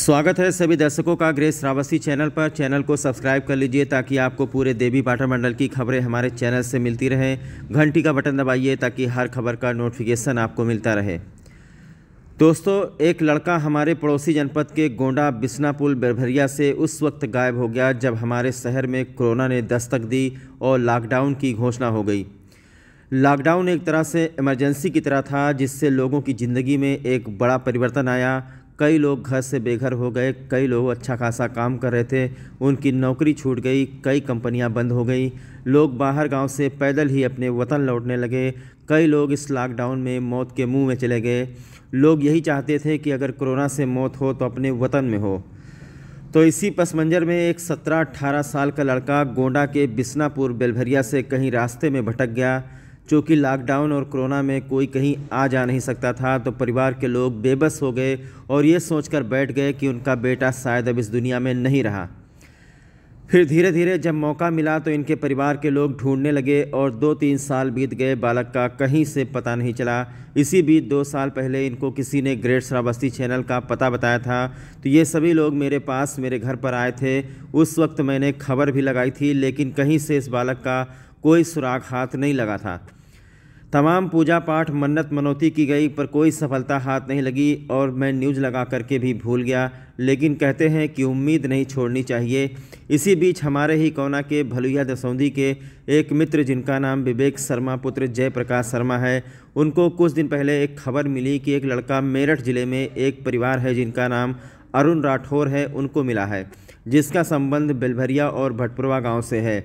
स्वागत है सभी दर्शकों का ग्रेस श्रावस्ती चैनल पर चैनल को सब्सक्राइब कर लीजिए ताकि आपको पूरे देवी पाठा मंडल की खबरें हमारे चैनल से मिलती रहें घंटी का बटन दबाइए ताकि हर खबर का नोटिफिकेशन आपको मिलता रहे दोस्तों एक लड़का हमारे पड़ोसी जनपद के गोंडा बिस्नापुल बेरभरिया से उस वक्त गायब हो गया जब हमारे शहर में कोरोना ने दस्तक दी और लॉकडाउन की घोषणा हो गई लॉकडाउन एक तरह से इमरजेंसी की तरह था जिससे लोगों की ज़िंदगी में एक बड़ा परिवर्तन आया कई लोग घर से बेघर हो गए कई लोग अच्छा खासा काम कर रहे थे उनकी नौकरी छूट गई कई कंपनियां बंद हो गई लोग बाहर गांव से पैदल ही अपने वतन लौटने लगे कई लोग इस लॉकडाउन में मौत के मुंह में चले गए लोग यही चाहते थे कि अगर कोरोना से मौत हो तो अपने वतन में हो तो इसी पस मंजर में एक सत्रह अठारह साल का लड़का गोंडा के बिसनापुर बेलभरिया से कहीं रास्ते में भटक गया चूँकि लॉकडाउन और कोरोना में कोई कहीं आ जा नहीं सकता था तो परिवार के लोग बेबस हो गए और ये सोचकर बैठ गए कि उनका बेटा शायद अब इस दुनिया में नहीं रहा फिर धीरे धीरे जब मौका मिला तो इनके परिवार के लोग ढूंढने लगे और दो तीन साल बीत गए बालक का कहीं से पता नहीं चला इसी बीच दो साल पहले इनको किसी ने ग्रेट श्रावस्ती चैनल का पता बताया था तो ये सभी लोग मेरे पास मेरे घर पर आए थे उस वक्त मैंने खबर भी लगाई थी लेकिन कहीं से इस बालक का कोई सुराग हाथ नहीं लगा था तमाम पूजा पाठ मन्नत मनौती की गई पर कोई सफलता हाथ नहीं लगी और मैं न्यूज लगा करके भी भूल गया लेकिन कहते हैं कि उम्मीद नहीं छोड़नी चाहिए इसी बीच हमारे ही कोना के भलुया दसौंधी के एक मित्र जिनका नाम विवेक शर्मा पुत्र जयप्रकाश शर्मा है उनको कुछ दिन पहले एक खबर मिली कि एक लड़का मेरठ ज़िले में एक परिवार है जिनका नाम अरुण राठौर है उनको मिला है जिसका संबंध बेलभरिया और भटपुरवा गाँव से है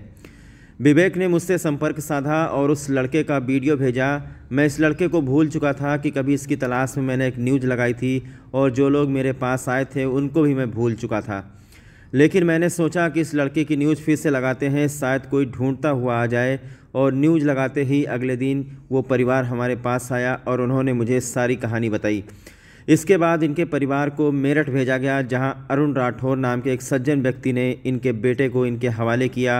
विवेक ने मुझसे संपर्क साधा और उस लड़के का वीडियो भेजा मैं इस लड़के को भूल चुका था कि कभी इसकी तलाश में मैंने एक न्यूज लगाई थी और जो लोग मेरे पास आए थे उनको भी मैं भूल चुका था लेकिन मैंने सोचा कि इस लड़के की न्यूज़ फिर से लगाते हैं शायद कोई ढूंढता हुआ आ जाए और न्यूज लगाते ही अगले दिन वो परिवार हमारे पास आया और उन्होंने मुझे सारी कहानी बताई इसके बाद इनके परिवार को मेरठ भेजा गया जहां अरुण राठौर नाम के एक सज्जन व्यक्ति ने इनके बेटे को इनके हवाले किया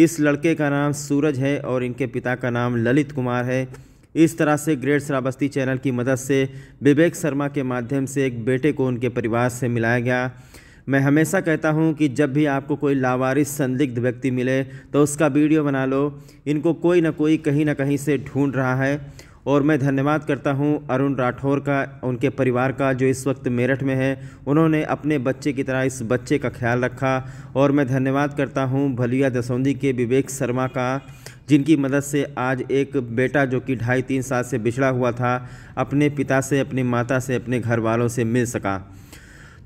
इस लड़के का नाम सूरज है और इनके पिता का नाम ललित कुमार है इस तरह से ग्रेट श्रावस्ती चैनल की मदद से विवेक शर्मा के माध्यम से एक बेटे को उनके परिवार से मिलाया गया मैं हमेशा कहता हूं कि जब भी आपको कोई लावारिस संदिग्ध व्यक्ति मिले तो उसका वीडियो बना लो इनको कोई ना कोई कहीं ना कहीं से ढूंढ रहा है और मैं धन्यवाद करता हूं अरुण राठौर का उनके परिवार का जो इस वक्त मेरठ में है उन्होंने अपने बच्चे की तरह इस बच्चे का ख्याल रखा और मैं धन्यवाद करता हूं भलिया दसौंदी के विवेक शर्मा का जिनकी मदद से आज एक बेटा जो कि ढाई तीन साल से बिछड़ा हुआ था अपने पिता से अपनी माता से अपने घर वालों से मिल सका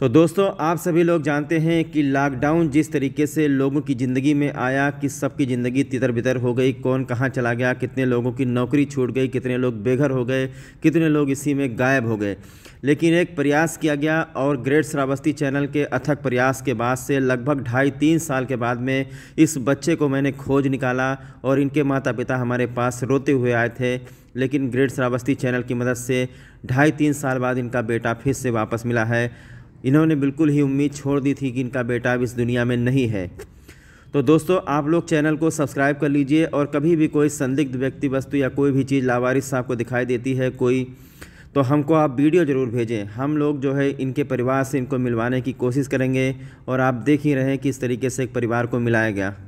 तो दोस्तों आप सभी लोग जानते हैं कि लॉकडाउन जिस तरीके से लोगों की ज़िंदगी में आया कि सबकी ज़िंदगी तितर बितर हो गई कौन कहाँ चला गया कितने लोगों की नौकरी छूट गई कितने लोग बेघर हो गए कितने लोग इसी में गायब हो गए लेकिन एक प्रयास किया गया और ग्रेट श्रावस्ती चैनल के अथक प्रयास के बाद से लगभग ढाई तीन साल के बाद में इस बच्चे को मैंने खोज निकाला और इनके माता पिता हमारे पास रोते हुए आए थे लेकिन ग्रेट श्रावस्ती चैनल की मदद से ढाई तीन साल बाद इनका बेटा फिर से वापस मिला है इन्होंने बिल्कुल ही उम्मीद छोड़ दी थी कि इनका बेटा अब इस दुनिया में नहीं है तो दोस्तों आप लोग चैनल को सब्सक्राइब कर लीजिए और कभी भी कोई संदिग्ध व्यक्ति वस्तु या कोई भी चीज़ लावारिस साहब को दिखाई देती है कोई तो हमको आप वीडियो ज़रूर भेजें हम लोग जो है इनके परिवार से इनको मिलवाने की कोशिश करेंगे और आप देख ही रहे हैं कि इस तरीके से एक परिवार को मिलाया गया